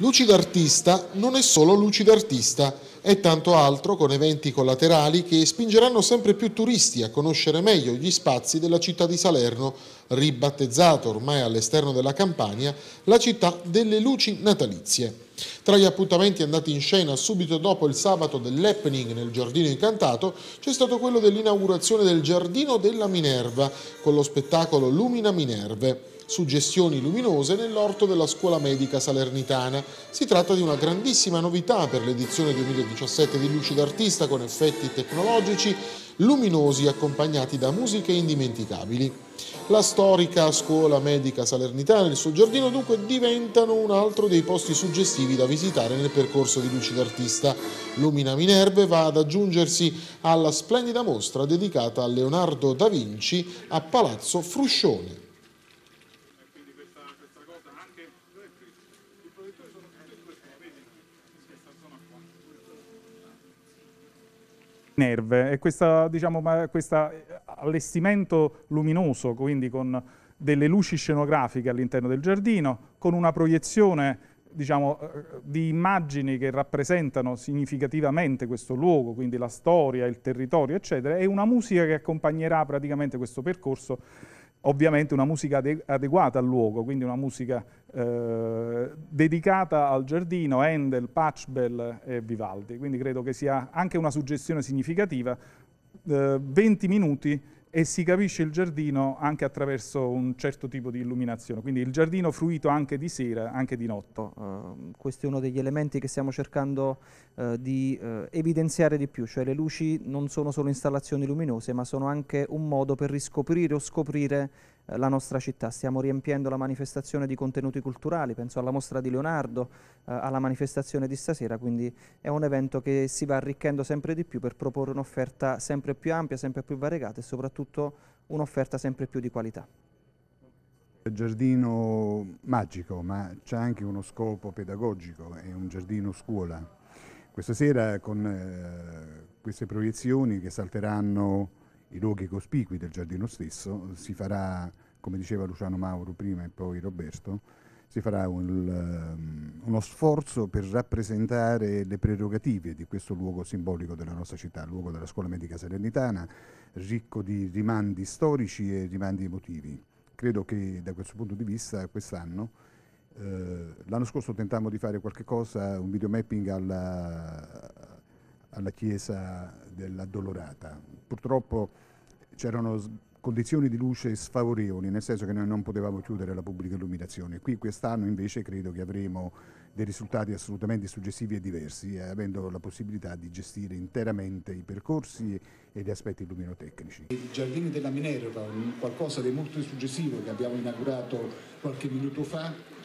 Lucido artista non è solo lucido artista, è tanto altro con eventi collaterali che spingeranno sempre più turisti a conoscere meglio gli spazi della città di Salerno, ribattezzata ormai all'esterno della campagna la città delle luci natalizie. Tra gli appuntamenti andati in scena subito dopo il sabato dell'happening nel Giardino Incantato c'è stato quello dell'inaugurazione del Giardino della Minerva con lo spettacolo Lumina Minerve suggestioni luminose nell'orto della scuola medica salernitana. Si tratta di una grandissima novità per l'edizione 2017 di Luci d'Artista con effetti tecnologici luminosi accompagnati da musiche indimenticabili. La storica scuola medica salernitana e il suo giardino dunque diventano un altro dei posti suggestivi da visitare nel percorso di Luci d'Artista. Lumina Minerve va ad aggiungersi alla splendida mostra dedicata a Leonardo da Vinci a Palazzo Fruscione. Nerve e questo diciamo, eh, allestimento luminoso, quindi con delle luci scenografiche all'interno del giardino, con una proiezione diciamo, eh, di immagini che rappresentano significativamente questo luogo, quindi la storia, il territorio, eccetera, e una musica che accompagnerà praticamente questo percorso ovviamente una musica adeguata al luogo, quindi una musica eh, dedicata al giardino, Handel, Patchbell e Vivaldi, quindi credo che sia anche una suggestione significativa, eh, 20 minuti e si capisce il giardino anche attraverso un certo tipo di illuminazione, quindi il giardino fruito anche di sera, anche di notte. Uh, questo è uno degli elementi che stiamo cercando uh, di uh, evidenziare di più, cioè le luci non sono solo installazioni luminose, ma sono anche un modo per riscoprire o scoprire eh, la nostra città. Stiamo riempiendo la manifestazione di contenuti culturali, penso alla mostra di Leonardo, eh, alla manifestazione di stasera, quindi è un evento che si va arricchendo sempre di più per proporre un'offerta sempre più ampia, sempre più variegata e soprattutto un'offerta sempre più di qualità. È un giardino magico, ma c'è anche uno scopo pedagogico, è un giardino scuola. Questa sera con eh, queste proiezioni che salteranno i luoghi cospicui del giardino stesso, si farà, come diceva Luciano Mauro prima e poi Roberto, si farà un, ehm, uno sforzo per rappresentare le prerogative di questo luogo simbolico della nostra città, luogo della scuola medica salernitana, ricco di rimandi storici e rimandi emotivi. Credo che da questo punto di vista quest'anno, eh, l'anno scorso tentammo di fare qualche cosa, un video mapping alla, alla chiesa dell'Addolorata. Purtroppo c'erano condizioni di luce sfavorevoli, nel senso che noi non potevamo chiudere la pubblica illuminazione. Qui quest'anno invece credo che avremo dei risultati assolutamente suggestivi e diversi, eh, avendo la possibilità di gestire interamente i percorsi e gli aspetti illuminotecnici. I giardini della Minerva, qualcosa di molto suggestivo che abbiamo inaugurato qualche minuto fa,